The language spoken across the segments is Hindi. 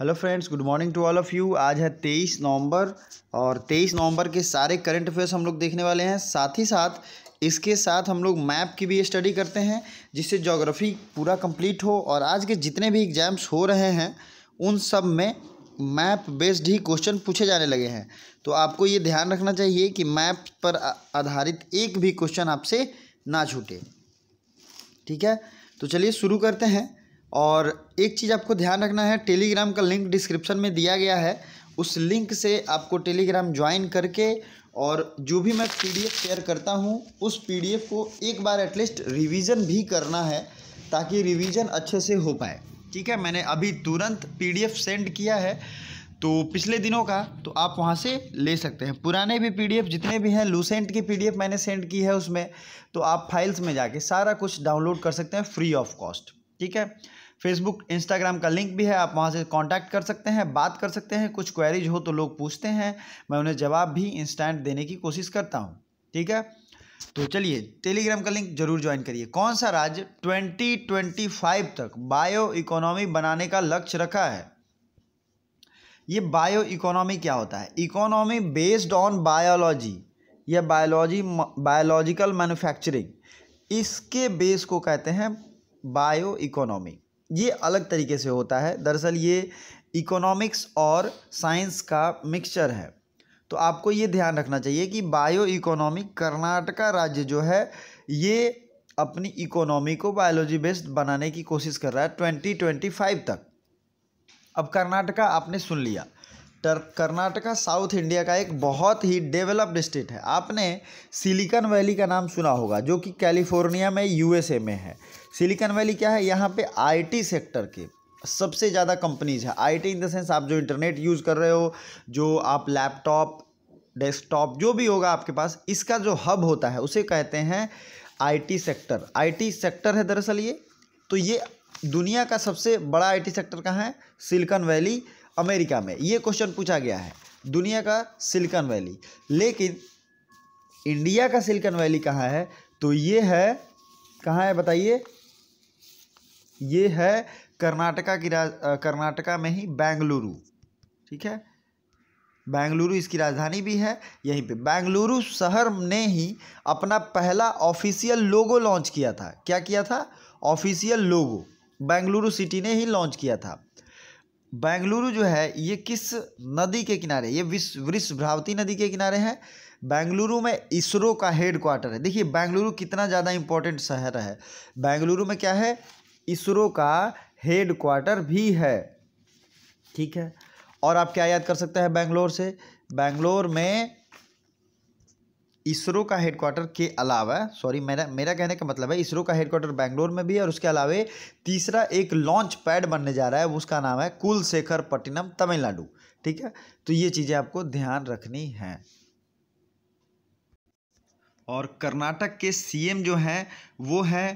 hello friends good morning to all of you आज है तेईस नवंबर और तेईस नवंबर के सारे करंट अफेयर्स हम लोग देखने वाले हैं साथ ही साथ इसके साथ हम लोग मैप की भी स्टडी करते हैं जिससे जोग्राफ़ी पूरा कंप्लीट हो और आज के जितने भी एग्ज़ाम्स हो रहे हैं उन सब में मैप बेस्ड ही क्वेश्चन पूछे जाने लगे हैं तो आपको ये ध्यान रखना चाहिए कि मैप पर आधारित एक भी क्वेश्चन आपसे ना छूटे ठीक है तो चलिए शुरू करते हैं और एक चीज़ आपको ध्यान रखना है टेलीग्राम का लिंक डिस्क्रिप्शन में दिया गया है उस लिंक से आपको टेलीग्राम ज्वाइन करके और जो भी मैं पीडीएफ शेयर करता हूँ उस पीडीएफ को एक बार एटलीस्ट रिवीजन भी करना है ताकि रिवीजन अच्छे से हो पाए ठीक है मैंने अभी तुरंत पीडीएफ सेंड किया है तो पिछले दिनों का तो आप वहाँ से ले सकते हैं पुराने भी पीडीएफ जितने भी हैं लूसेंट की पीडीएफ मैंने सेंड की है उसमें तो आप फाइल्स में जाके सारा कुछ डाउनलोड कर सकते हैं फ्री ऑफ कॉस्ट ठीक है फेसबुक इंस्टाग्राम का लिंक भी है आप वहाँ से कांटेक्ट कर सकते हैं बात कर सकते हैं कुछ क्वेरीज हो तो लोग पूछते हैं मैं उन्हें जवाब भी इंस्टेंट देने की कोशिश करता हूँ ठीक है तो चलिए टेलीग्राम का लिंक जरूर ज्वाइन करिए कौन सा राज्य 2025 तक बायो इकोनॉमी बनाने का लक्ष्य रखा है ये बायो इकोनॉमी क्या होता है इकोनॉमी बेस्ड ऑन बायोलॉजी या बायोलॉजी बायोलॉजिकल मैन्युफैक्चरिंग इसके बेस को कहते हैं बायो इकोनॉमी ये अलग तरीके से होता है दरअसल ये इकोनॉमिक्स और साइंस का मिक्सचर है तो आपको ये ध्यान रखना चाहिए कि बायो इकोनॉमिक कर्नाटका राज्य जो है ये अपनी इकोनॉमी को बायोलॉजी बेस्ड बनाने की कोशिश कर रहा है ट्वेंटी ट्वेंटी फाइव तक अब कर्नाटका आपने सुन लिया तर कर्नाटका साउथ इंडिया का एक बहुत ही डेवलप्ड स्टेट है आपने सिलिकन वैली का नाम सुना होगा जो कि कैलिफोर्निया में यूएसए में है सिलिकॉन वैली क्या है यहाँ पे आईटी सेक्टर के सबसे ज़्यादा कंपनीज है आईटी इन द सेंस आप जो इंटरनेट यूज़ कर रहे हो जो आप लैपटॉप डेस्कटॉप जो भी होगा आपके पास इसका जो हब होता है उसे कहते हैं आईटी सेक्टर आईटी सेक्टर है दरअसल ये तो ये दुनिया का सबसे बड़ा आईटी सेक्टर कहाँ है सिलिकॉन वैली अमेरिका में ये क्वेश्चन पूछा गया है दुनिया का सिलिकॉन वैली लेकिन इंडिया का सिलिकॉन वैली कहाँ है तो ये है कहाँ है बताइए ये है कर्नाटका की राज कर्नाटका में ही बेंगलुरु ठीक है बेंगलुरु इसकी राजधानी भी है यहीं पे बेंगलुरु शहर ने ही अपना पहला ऑफिशियल लोगो लॉन्च किया था क्या किया था ऑफिशियल लोगो बेंगलुरु सिटी ने ही लॉन्च किया था बेंगलुरु जो है ये किस नदी के किनारे ये विश्व वृषभ्रावती नदी के किनारे है बेंगलुरु में इसरो का हेड क्वार्टर है देखिए बेंगलुरु कितना ज़्यादा इंपॉर्टेंट शहर है बेंगलुरु में क्या है इसरो का हेड क्वार्टर भी है ठीक है और आप क्या याद कर सकते हैं बैंगलोर से बैंगलोर में इसरो का हेडक्वार्टर के अलावा सॉरी मेरा मेरा कहने का मतलब है इसरो का हेडक्वार्टर बैंगलोर में भी है और उसके अलावे तीसरा एक लॉन्च पैड बनने जा रहा है उसका नाम है कुलशेखर पट्टिनम तमिलनाडु ठीक है तो ये चीज़ें आपको ध्यान रखनी हैं और कर्नाटक के सीएम जो हैं वो है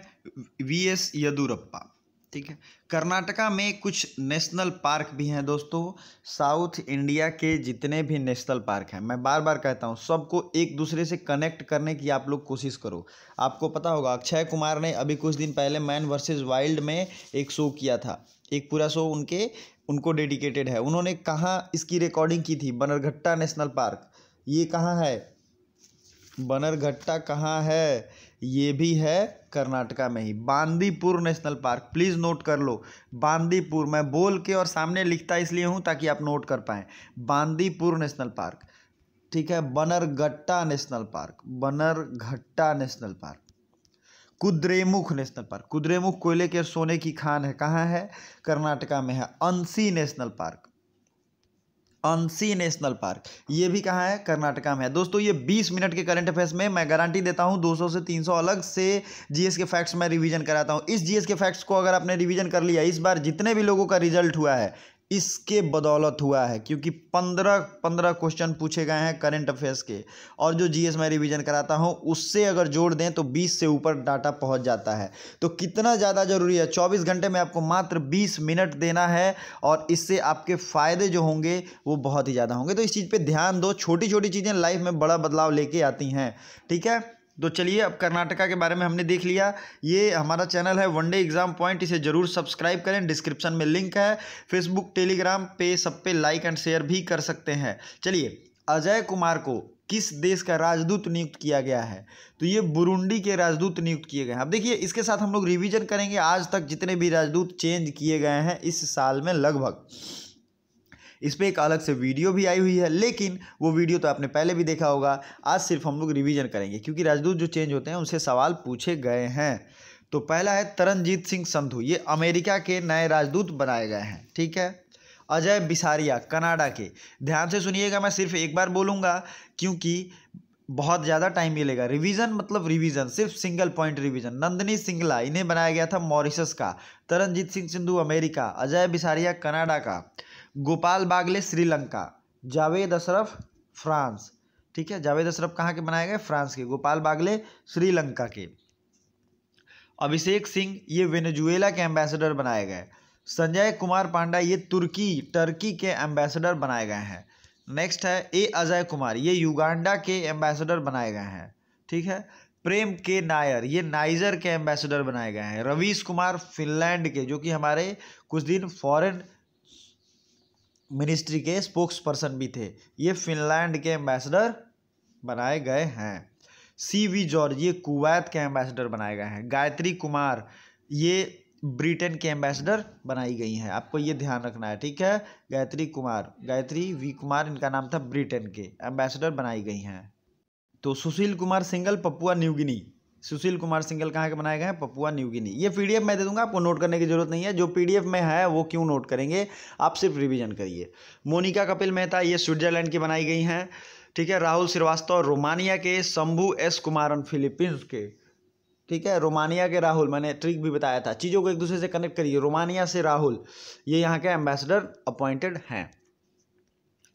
वी एस येदुरप्पा ठीक है कर्नाटका में कुछ नेशनल पार्क भी हैं दोस्तों साउथ इंडिया के जितने भी नेशनल पार्क हैं मैं बार बार कहता हूँ सबको एक दूसरे से कनेक्ट करने की आप लोग कोशिश करो आपको पता होगा अक्षय कुमार ने अभी कुछ दिन पहले मैन वर्सेस वाइल्ड में एक शो किया था एक पूरा शो उनके उनको डेडिकेटेड है उन्होंने कहाँ इसकी रिकॉर्डिंग की थी बनरघट्टा नेशनल पार्क ये कहाँ है बनरघट्टा कहाँ है ये भी है कर्नाटका में ही Bandipur national park please note कर लो बांदीपुर मैं बोल के और सामने लिखता इसलिए हूँ ताकि आप नोट कर पाएँ बांदीपुर नेशनल पार्क ठीक है Bannerghatta national park Bannerghatta national park Kudremukh national park Kudremukh कोयले के सोने की खान है कहाँ है कर्नाटका में है Anshi national park Anshi national park ये भी कहाँ है कर्नाटका में है दोस्तों ये 20 मिनट के करंट अफेयर्स में मैं गारंटी देता हूँ 200 से 300 अलग से जीएस के फैक्ट्स मैं रिवीजन कराता हूँ इस जीएस के फैक्ट्स को अगर आपने रिवीजन कर लिया इस बार जितने भी लोगों का रिजल्ट हुआ है इसके बदौलत हुआ है क्योंकि पंद्रह पंद्रह क्वेश्चन पूछे गए हैं करंट अफेयर्स के और जो जीएस मैं रिवीजन कराता हूँ उससे अगर जोड़ दें तो बीस से ऊपर डाटा पहुँच जाता है तो कितना ज़्यादा ज़रूरी है चौबीस घंटे में आपको मात्र बीस मिनट देना है और इससे आपके फ़ायदे जो होंगे वो बहुत ही ज़्यादा होंगे तो इस चीज़ पर ध्यान दो छोटी छोटी चीज़ें लाइफ में बड़ा बदलाव लेके आती हैं ठीक है तो चलिए अब कर्नाटका के बारे में हमने देख लिया ये हमारा चैनल है वनडे एग्जाम पॉइंट इसे ज़रूर सब्सक्राइब करें डिस्क्रिप्शन में लिंक है फेसबुक टेलीग्राम पे सब पे लाइक एंड शेयर भी कर सकते हैं चलिए अजय कुमार को किस देश का राजदूत नियुक्त किया गया है तो ये बुरुंडी के राजदूत नियुक्त किए गए हैं अब देखिए इसके साथ हम लोग रिविजन करेंगे आज तक जितने भी राजदूत चेंज किए गए हैं इस साल में लगभग इस पर एक अलग से वीडियो भी आई हुई है लेकिन वो वीडियो तो आपने पहले भी देखा होगा आज सिर्फ हम लोग रिविजन करेंगे क्योंकि राजदूत जो चेंज होते हैं उनसे सवाल पूछे गए हैं तो पहला है तरनजीत सिंह संधू ये अमेरिका के नए राजदूत बनाए गए हैं ठीक है अजय बिसारिया कनाडा के ध्यान से सुनिएगा मैं सिर्फ एक बार बोलूँगा क्योंकि बहुत ज़्यादा टाइम मिलेगा रिवीजन मतलब रिवीजन सिर्फ single point revision Nandini Singla इन्हें बनाया गया था मॉरिशस का तरनजीत सिंह सिंधु अमेरिका अजय बिसारिया कनाडा का गोपाल बागले श्रीलंका जावेद अशरफ फ्रांस ठीक है जावेद अशरफ कहाँ के बनाए गए फ्रांस के गोपाल बागले श्रीलंका के अभिषेक सिंह ये वेनेजुएला के एम्बेसडर बनाए गए संजय कुमार पांडा ये तुर्की टर्की के एम्बेसडर बनाए गए हैं नेक्स्ट है ए अजय कुमार ये युगांडा के एम्बेसडर बनाए गए हैं ठीक है प्रेम के नायर ये नाइजर के एम्बेसडर बनाए गए हैं रवीश कुमार फिनलैंड के जो कि हमारे कुछ दिन फॉरेन मिनिस्ट्री के स्पोक्स पर्सन भी थे ये फिनलैंड के एम्बेसडर बनाए गए हैं सी वी जॉर्ज ये कुवैत के एम्बेसडर बनाए गए हैं गायत्री कुमार ये ब्रिटेन के एम्बेसडर बनाई गई हैं आपको ये ध्यान रखना है ठीक है गायत्री कुमार गायत्री वी कुमार इनका नाम था ब्रिटेन के एम्बेसडर बनाई गई हैं तो सुशील कुमार सिंगल पपुआ न्यूगिनी सुशील कुमार सिंगल कहाँ के बनाए गए हैं पपुआ न्यू गिनी ये पीडीएफ मैं दे दूंगा आपको नोट करने की जरूरत नहीं है जो पीडीएफ में है वो क्यों नोट करेंगे आप सिर्फ रिवीजन करिए मोनिका कपिल मेहता ये स्विट्जरलैंड की बनाई गई हैं ठीक है राहुल श्रीवास्तव रोमानिया के शंभू एस कुमारन फिलीपींस के ठीक है रोमानिया के राहुल मैंने ट्रिक भी बताया था चीज़ों को एक दूसरे से कनेक्ट करिए रोमानिया से राहुल ये यहाँ के एम्बेसडर अपॉइंटेड हैं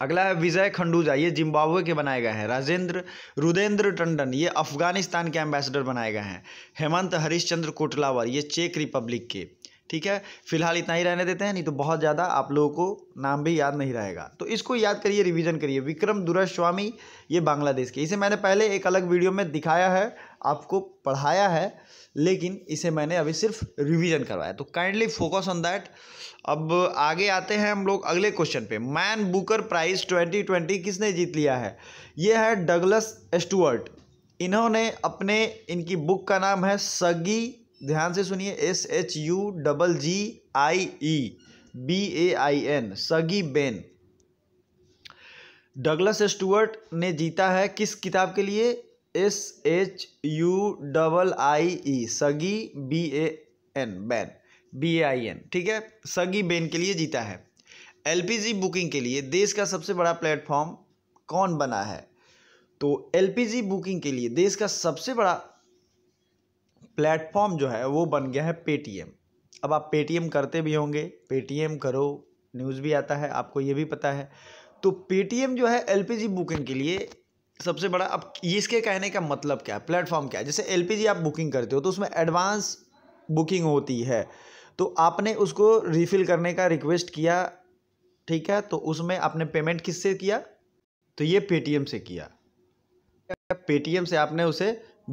अगला है विजय खंडूजा ये जिम्बाब्वे के बनाए गए हैं राजेंद्र रुदेंद्र टंडन ये अफगानिस्तान के एम्बेसडर बनाए गए हैं हेमंत हरिश्चंद्र कोटलावर ये चेक रिपब्लिक के ठीक है फिलहाल इतना ही रहने देते हैं नहीं तो बहुत ज़्यादा आप लोगों को नाम भी याद नहीं रहेगा तो इसको याद करिए रिवीजन करिए विक्रम दुरास्वामी ये बांग्लादेश के इसे मैंने पहले एक अलग वीडियो में दिखाया है आपको पढ़ाया है लेकिन इसे मैंने अभी सिर्फ रिवीजन करवाया तो काइंडली फोकस ऑन दैट अब आगे आते हैं हम लोग अगले क्वेश्चन पे मैन बुकर प्राइज 2020 किसने जीत लिया है ये है डगलस एस्टुअर्ट इन्होंने अपने इनकी बुक का नाम है सगी ध्यान से सुनिए S H U double G I E B A I N Shuggie Bain Douglas Stuart ने जीता है किस किताब के लिए S H U double I E Shuggie B A N Bain B A I N ठीक है सगी बेन के लिए जीता है एलपीजी बुकिंग के लिए देश का सबसे बड़ा प्लेटफॉर्म कौन बना है तो एलपीजी बुकिंग के लिए देश का सबसे बड़ा प्लेटफॉर्म जो है वो बन गया है पेटीएम अब आप पेटीएम करते भी होंगे पेटीएम करो न्यूज़ भी आता है आपको ये भी पता है तो पेटीएम जो है एलपीजी बुकिंग के लिए सबसे बड़ा अब इसके कहने का मतलब क्या है प्लेटफॉर्म क्या है जैसे एलपीजी आप बुकिंग करते हो तो उसमें एडवांस बुकिंग होती है तो आपने उसको रिफ़िल करने का रिक्वेस्ट किया ठीक है तो उसमें आपने पेमेंट किससे किया तो ये पेटीएम से किया पेटीएम से आपने उसे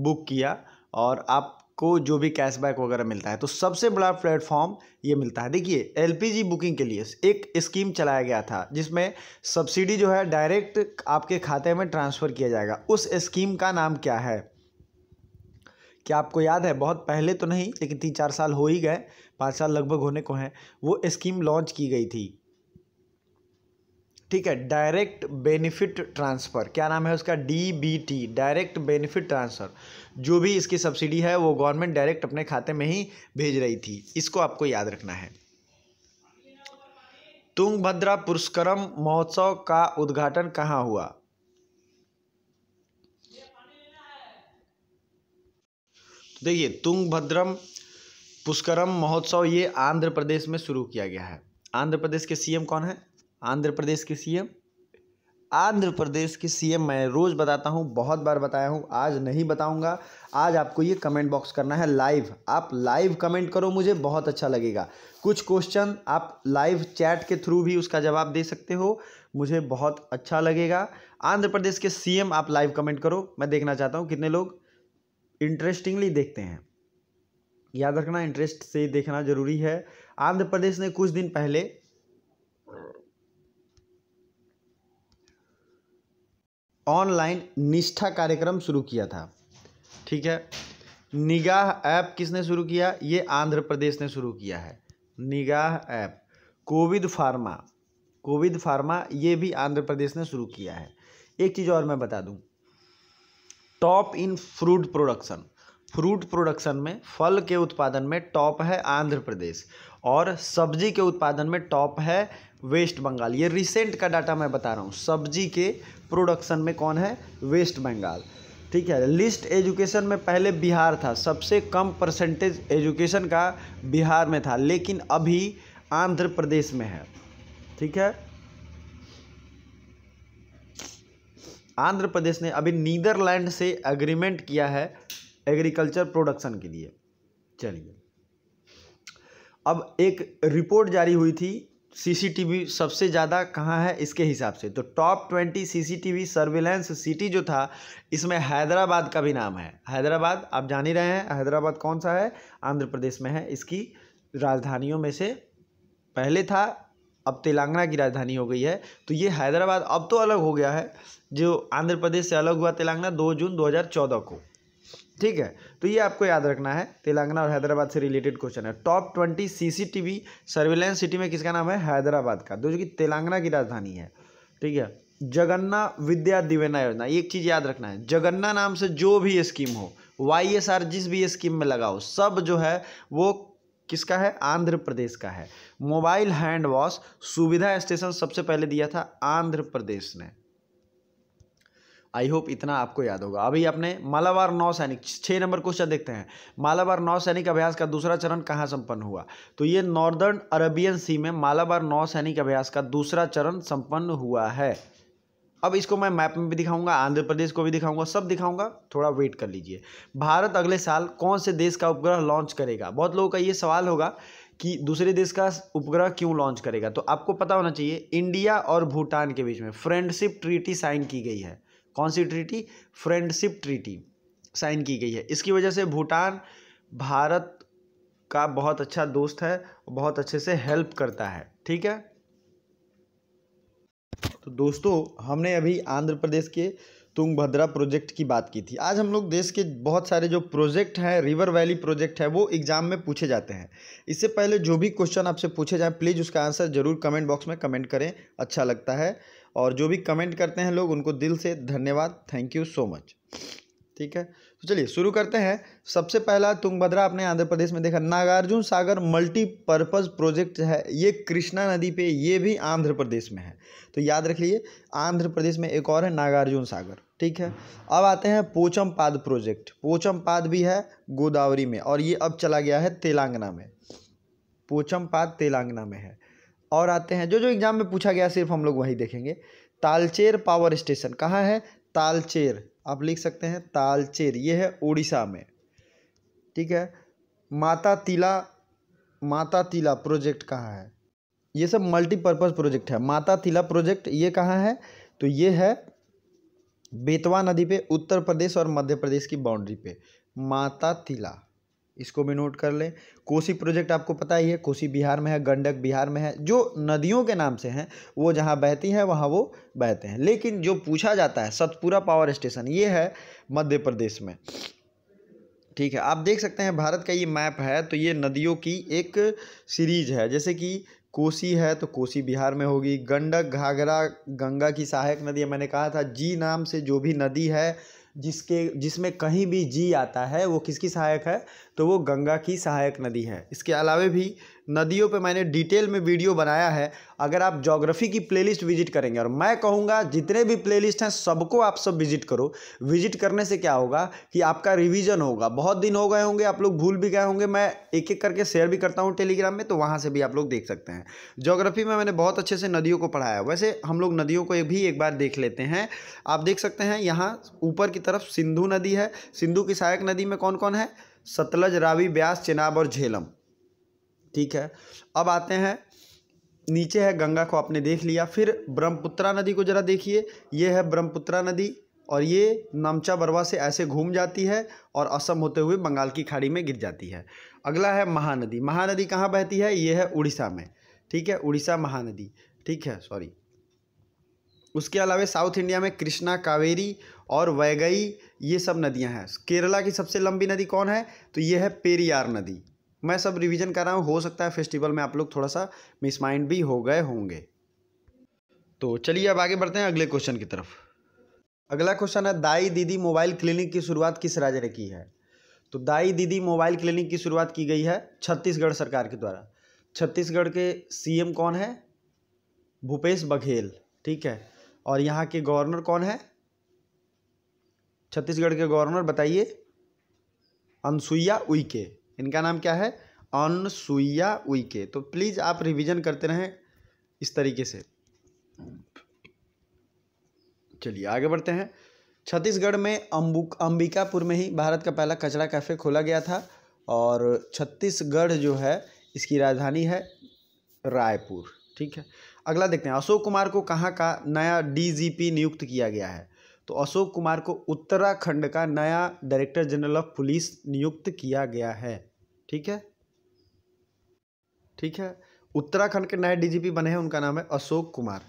बुक किया और आप को जो भी कैशबैक वगैरह मिलता है तो सबसे बड़ा प्लेटफॉर्म ये मिलता है देखिए एलपीजी बुकिंग के लिए एक स्कीम चलाया गया था जिसमें सब्सिडी जो है डायरेक्ट आपके खाते में ट्रांसफ़र किया जाएगा उस स्कीम का नाम क्या है क्या आपको याद है बहुत पहले तो नहीं लेकिन तीन चार साल हो ही गए पाँच साल लगभग होने को हैं वो स्कीम लॉन्च की गई थी ठीक है डायरेक्ट बेनिफिट ट्रांसफ़र क्या नाम है उसका D B T direct benefit transfer जो भी इसकी सब्सिडी है वो गवर्नमेंट डायरेक्ट अपने खाते में ही भेज रही थी इसको आपको याद रखना है तुंगभद्रा पुरस्करम महोत्सव का उद्घाटन कहाँ हुआ तो देखिए तुंगभद्रम पुष्करम महोत्सव ये आंध्र प्रदेश में शुरू किया गया है आंध्र प्रदेश के सीएम कौन है आंध्र प्रदेश के सीएम आंध्र प्रदेश के सीएम मैं रोज़ बताता हूँ बहुत बार बताया हूँ आज नहीं बताऊँगा आज आपको ये कमेंट बॉक्स करना है लाइव आप लाइव कमेंट करो मुझे बहुत अच्छा लगेगा कुछ क्वेश्चन आप लाइव चैट के थ्रू भी उसका जवाब दे सकते हो मुझे बहुत अच्छा लगेगा आंध्र प्रदेश के सी आप लाइव कमेंट करो मैं देखना चाहता हूँ कितने लोग इंटरेस्टिंगली देखते हैं याद रखना इंटरेस्ट से देखना ज़रूरी है आंध्र प्रदेश ने कुछ दिन पहले ऑनलाइन निष्ठा कार्यक्रम शुरू किया था ठीक है निगाह ऐप किसने शुरू किया ये आंध्र प्रदेश ने शुरू किया है Nigah app Covid pharma Covid pharma ये भी आंध्र प्रदेश ने शुरू किया है एक चीज़ और मैं बता दूं top in fruit production fruit production में फल के उत्पादन में टॉप है आंध्र प्रदेश और सब्जी के उत्पादन में टॉप है वेस्ट बंगाल ये रिसेंट का डाटा मैं बता रहा हूँ सब्जी के प्रोडक्शन में कौन है वेस्ट बंगाल ठीक है लिस्ट एजुकेशन में पहले बिहार था सबसे कम परसेंटेज एजुकेशन का बिहार में था लेकिन अभी आंध्र प्रदेश में है ठीक है आंध्र प्रदेश ने अभी नीदरलैंड से एग्रीमेंट किया है एग्रीकल्चर प्रोडक्शन के लिए चलिए अब एक रिपोर्ट जारी हुई थी सीसीटीवी सबसे ज़्यादा कहाँ है इसके हिसाब से तो top twenty CCTV surveillance city जो था इसमें हैदराबाद का भी नाम है हैदराबाद आप जान ही रहे हैं हैदराबाद कौन सा है आंध्र प्रदेश में है इसकी राजधानियों में से पहले था अब तेलंगाना की राजधानी हो गई है तो ये हैदराबाद अब तो अलग हो गया है जो आंध्र प्रदेश से अलग हुआ तेलंगाना दो जून दो को ठीक है तो ये आपको याद रखना है तेलंगाना और हैदराबाद से रिलेटेड क्वेश्चन है top twenty CCTV surveillance city में किसका नाम है हैदराबाद का जो कि तेलंगाना की राजधानी है ठीक है जगन्ना विद्या दिवेना योजना एक चीज़ याद रखना है जगन्ना नाम से जो भी स्कीम हो वाई एस आर जिस भी स्कीम में लगाओ सब जो है वो किसका है आंध्र प्रदेश का है मोबाइल हैंड वॉश सुविधा स्टेशन सबसे पहले दिया था आंध्र प्रदेश ने आई होप इतना आपको याद होगा अभी अपने मालाबार सैनिक छः नंबर क्वेश्चन देखते हैं मालाबार सैनिक अभ्यास का दूसरा चरण कहाँ संपन्न हुआ तो ये नॉर्दर्न अरबियन सी में मालाबार सैनिक अभ्यास का दूसरा चरण संपन्न हुआ है अब इसको मैं मैप में भी दिखाऊंगा आंध्र प्रदेश को भी दिखाऊंगा सब दिखाऊंगा थोड़ा वेट कर लीजिए भारत अगले साल कौन से देश का उपग्रह लॉन्च करेगा बहुत लोगों का ये सवाल होगा कि दूसरे देश का उपग्रह क्यों लॉन्च करेगा तो आपको पता होना चाहिए इंडिया और भूटान के बीच में फ्रेंडशिप ट्रीटी साइन की गई है कौन सी ट्रीटी फ्रेंडशिप ट्रीटी साइन की गई है इसकी वजह से भूटान भारत का बहुत अच्छा दोस्त है बहुत अच्छे से हेल्प करता है ठीक है तो दोस्तों हमने अभी आंध्र प्रदेश के तुंगभद्रा प्रोजेक्ट की बात की थी आज हम लोग देश के बहुत सारे जो प्रोजेक्ट हैं रिवर वैली प्रोजेक्ट है वो एग्जाम में पूछे जाते हैं इससे पहले जो भी क्वेश्चन आपसे पूछे जाए प्लीज़ उसका आंसर जरूर कमेंट बॉक्स में कमेंट करें अच्छा लगता है और जो भी कमेंट करते हैं लोग उनको दिल से धन्यवाद थैंक यू सो मच ठीक है तो चलिए शुरू करते हैं सबसे पहला तुंगभद्रा आपने आंध्र प्रदेश में देखा नागार्जुन सागर मल्टीपर्पज़ प्रोजेक्ट है ये कृष्णा नदी पे ये भी आंध्र प्रदेश में है तो याद रख लीजिए आंध्र प्रदेश में एक और है नागार्जुन सागर ठीक है अब आते हैं पोचमपाद प्रोजेक्ट पोचमपाद भी है गोदावरी में और ये अब चला गया है तेलंगाना में पोचमपाद तेलंगाना में है और आते हैं जो जो एग्ज़ाम में पूछा गया सिर्फ हम लोग वही देखेंगे तालचेर पावर स्टेशन कहाँ है तालचेर आप लिख सकते हैं तालचेर ये है उड़ीसा में ठीक है माता तिला माता तिला प्रोजेक्ट कहाँ है ये सब मल्टीपर्पज़ प्रोजेक्ट है माता तिला प्रोजेक्ट ये कहाँ है तो ये है बेतवा नदी पे उत्तर प्रदेश और मध्य प्रदेश की बाउंड्री पे माता तिला इसको भी नोट कर लें कोसी प्रोजेक्ट आपको पता ही है कोसी बिहार में है गंडक बिहार में है जो नदियों के नाम से हैं वो जहाँ बहती हैं वहाँ वो बहते हैं लेकिन जो पूछा जाता है सतपुरा पावर स्टेशन ये है मध्य प्रदेश में ठीक है आप देख सकते हैं भारत का ये मैप है तो ये नदियों की एक सीरीज है जैसे कि कोसी है तो कोसी बिहार में होगी गंडक घाघरा गंगा की सहायक नदी मैंने कहा था जी नाम से जो भी नदी है जिसके जिसमें कहीं भी जी आता है वो किसकी सहायक है तो वो गंगा की सहायक नदी है इसके अलावे भी नदियों पे मैंने डिटेल में वीडियो बनाया है अगर आप जोग्राफ़ी की प्लेलिस्ट विजिट करेंगे और मैं कहूँगा जितने भी प्लेलिस्ट हैं सबको आप सब विजिट करो विजिट करने से क्या होगा कि आपका रिविज़न होगा बहुत दिन हो गए होंगे आप लोग भूल भी गए होंगे मैं एक एक करके शेयर भी करता हूँ टेलीग्राम में तो वहाँ से भी आप लोग देख सकते हैं जोग्राफ़ी में मैंने बहुत अच्छे से नदियों को पढ़ाया वैसे हम लोग नदियों को भी एक बार देख लेते हैं आप देख सकते हैं यहाँ ऊपर की तरफ सिंधु नदी है सिंधु की सहायक नदी में कौन कौन है सतलज रावी ब्यास चेनाब और झेलम ठीक है अब आते हैं नीचे है गंगा को आपने देख लिया फिर ब्रह्मपुत्रा नदी को ज़रा देखिए ये है ब्रह्मपुत्रा नदी और ये नमचा बरवा से ऐसे घूम जाती है और असम होते हुए बंगाल की खाड़ी में गिर जाती है अगला है महानदी महानदी कहाँ बहती है ये है उड़ीसा में ठीक है उड़ीसा महानदी ठीक है सॉरी उसके अलावा साउथ इंडिया में कृष्णा कावेरी और वैगई ये सब नदियां हैं केरला की सबसे लंबी नदी कौन है तो ये है पेरियार नदी मैं सब रिवीजन कर रहा हूँ हो सकता है फेस्टिवल में आप लोग थोड़ा सा मिसमाइंड भी हो गए होंगे तो चलिए अब आगे बढ़ते हैं अगले क्वेश्चन की तरफ अगला क्वेश्चन है दाई दीदी मोबाइल क्लिनिक की शुरुआत किस राज्य ने की है तो दाई दीदी मोबाइल क्लिनिक की शुरुआत की गई है छत्तीसगढ़ सरकार के द्वारा छत्तीसगढ़ के सीएम कौन है भूपेश बघेल ठीक है और यहाँ के गवर्नर कौन है छत्तीसगढ़ के गवर्नर बताइए अनसुईया उइके इनका नाम क्या है सुइया उइके तो प्लीज़ आप रिवीजन करते रहें इस तरीके से चलिए आगे बढ़ते हैं छत्तीसगढ़ में अम्बुक अंबिकापुर में ही भारत का पहला कचरा कैफ़े खोला गया था और छत्तीसगढ़ जो है इसकी राजधानी है रायपुर ठीक है अगला देखते हैं अशोक कुमार को कहाँ का नया डीजीपी नियुक्त किया गया है तो अशोक कुमार को उत्तराखंड का नया डायरेक्टर जनरल ऑफ पुलिस नियुक्त किया गया है ठीक है ठीक है उत्तराखंड के नए डीजीपी बने हैं उनका नाम है अशोक कुमार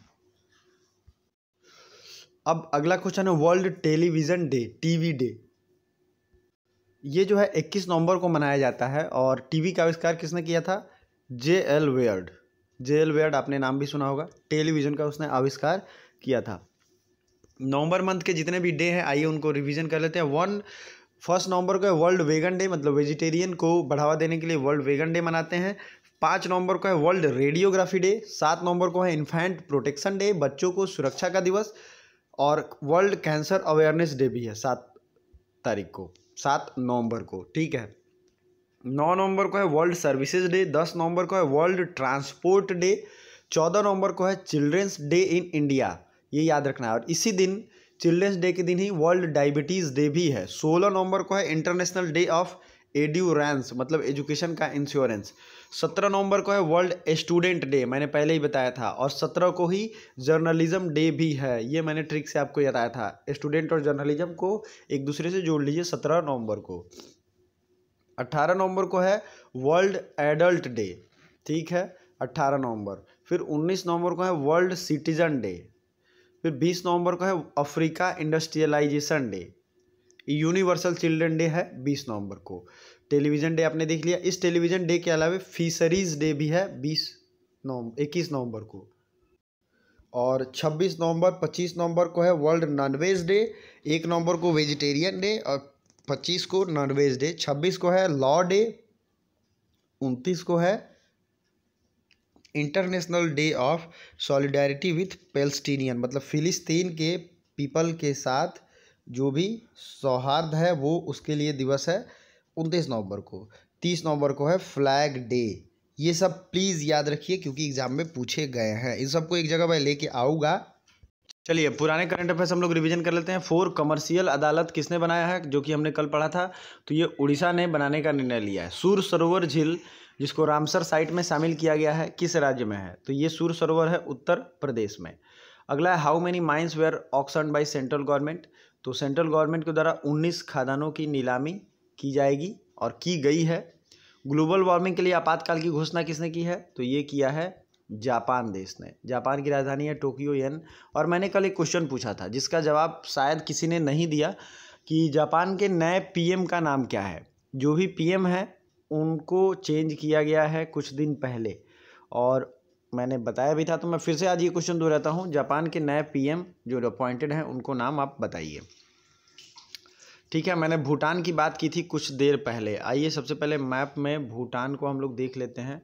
अब अगला क्वेश्चन है world television day TV day ये जो है 21 नवंबर को मनाया जाता है और टीवी का आविष्कार किसने किया था J L Baird J L Baird आपने नाम भी सुना होगा टेलीविज़न का उसने आविष्कार किया था नवंबर मंथ के जितने भी डे हैं आइए उनको रिवीजन कर लेते हैं वन फर्स्ट नवंबर को है वर्ल्ड वेगन डे मतलब वेजिटेरियन को बढ़ावा देने के लिए वर्ल्ड वेगन डे मनाते हैं पाँच नवंबर को है वर्ल्ड रेडियोग्राफी डे सात नवंबर को है इन्फेंट प्रोटेक्शन डे बच्चों को सुरक्षा का दिवस और वर्ल्ड कैंसर अवेयरनेस डे भी है सात तारीख को सात नवंबर को ठीक है नौ नवंबर को है वर्ल्ड सर्विसेज डे दस नवंबर को है वर्ल्ड ट्रांसपोर्ट डे चौदह नवंबर को है चिल्ड्रेंस डे इन इंडिया ये याद रखना है और इसी दिन चिल्ड्रेंस डे के दिन ही वर्ल्ड डायबिटीज़ डे भी है सोलह नवंबर को है इंटरनेशनल डे ऑफ एड्यूरेंस मतलब एजुकेशन का इंश्योरेंस सत्रह नवंबर को है वर्ल्ड स्टूडेंट डे मैंने पहले ही बताया था और सत्रह को ही जर्नलिज्म डे भी है ये मैंने ट्रिक से आपको बताया था स्टूडेंट और जर्नलिज्म को एक दूसरे से जोड़ लीजिए सत्रह नवंबर को अट्ठारह नवंबर को है वर्ल्ड एडल्ट डे ठीक है अट्ठारह नवंबर फिर उन्नीस नवंबर को है वर्ल्ड सिटीजन डे फिर 20 नवंबर को है Africa industrialisation day universal children day है 20 नवंबर को टेलीविज़न डे आपने देख लिया इस टेलीविज़न डे के अलावा फिशरीज डे भी है 20 नवंबर इक्कीस नवंबर को और 26 नवंबर 25 नवंबर को है वर्ल्ड नॉनवेज डे एक नवंबर को वेजिटेरियन डे और 25 को नॉनवेज डे 26 को है लॉ डे 29 को है international day of solidarity with Palestinian मतलब फिलिस्तीन के पीपल के साथ जो भी सौहार्द है वो उसके लिए दिवस है उनतीस नवंबर को तीस नवंबर को है फ्लैग डे ये सब प्लीज़ याद रखिए क्योंकि एग्जाम में पूछे गए हैं इन सबको एक जगह मैं लेके आऊँगा चलिए पुराने करंट अफेयर्स हम लोग रिवीजन कर लेते हैं फोर कमर्शियल अदालत किसने बनाया है जो कि हमने कल पढ़ा था तो ये उड़ीसा ने बनाने का निर्णय लिया है सूर सरोवर झील जिसको रामसर साइट में शामिल किया गया है किस राज्य में है तो ये सूर सरोवर है उत्तर प्रदेश में अगला है how many mines were auction by central government तो सेंट्रल गवर्नमेंट के द्वारा उन्नीस खादानों की नीलामी की जाएगी और की गई है ग्लोबल वार्मिंग के लिए आपातकाल की घोषणा किसने की है तो ये किया है जापान देश ने जापान की राजधानी है टोक्यो एन और मैंने कल एक क्वेश्चन पूछा था जिसका जवाब शायद किसी ने नहीं दिया कि जापान के नए पीएम का नाम क्या है जो भी पीएम है उनको चेंज किया गया है कुछ दिन पहले और मैंने बताया भी था तो मैं फिर से आज ये क्वेश्चन दो रहता हूँ जापान के नए पीएम जो अपॉइंटेड हैं उनको नाम आप बताइए ठीक है मैंने भूटान की बात की थी कुछ देर पहले आइए सबसे पहले मैप में भूटान को हम लोग देख लेते हैं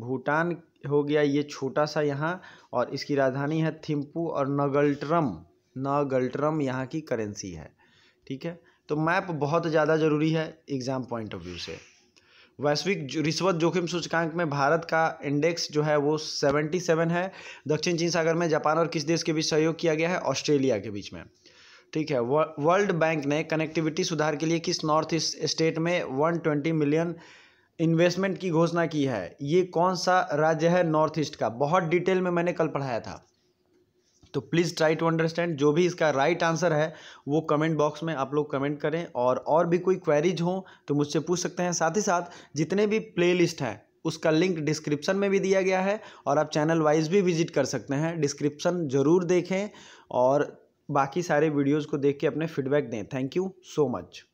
भूटान हो गया ये छोटा सा यहाँ और इसकी राजधानी है थिम्पू और नगल्ट्रम नगल्ट्रम यहाँ की करेंसी है ठीक है तो मैप बहुत ज़्यादा ज़रूरी है एग्ज़ाम पॉइंट ऑफ व्यू से वैश्विक रिश्वत जोखिम सूचकांक में भारत का इंडेक्स जो है वो 77 है दक्षिण चीन सागर में जापान और किस देश के बीच सहयोग किया गया है ऑस्ट्रेलिया के बीच में ठीक है वर्ल्ड बैंक ने कनेक्टिविटी सुधार के लिए किस नॉर्थ ईस्ट स्टेट में 120 मिलियन इन्वेस्टमेंट की घोषणा की है ये कौन सा राज्य है नॉर्थ ईस्ट का बहुत डिटेल में मैंने कल पढ़ाया था तो प्लीज़ ट्राई टू अंडरस्टैंड जो भी इसका राइट right आंसर है वो कमेंट बॉक्स में आप लोग कमेंट करें और और भी कोई क्वेरीज हो तो मुझसे पूछ सकते हैं साथ ही साथ जितने भी प्लेलिस्ट हैं उसका लिंक डिस्क्रिप्शन में भी दिया गया है और आप चैनल वाइज भी विजिट कर सकते हैं डिस्क्रिप्शन ज़रूर देखें और बाकी सारे वीडियोज़ को देख के अपने फीडबैक दें थैंक यू सो मच